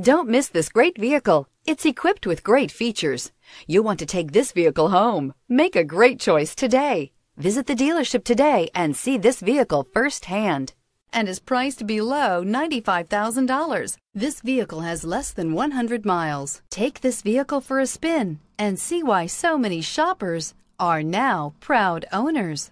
Don't miss this great vehicle. It's equipped with great features. You'll want to take this vehicle home. Make a great choice today. Visit the dealership today and see this vehicle firsthand and is priced below $95,000. This vehicle has less than 100 miles. Take this vehicle for a spin and see why so many shoppers are now proud owners.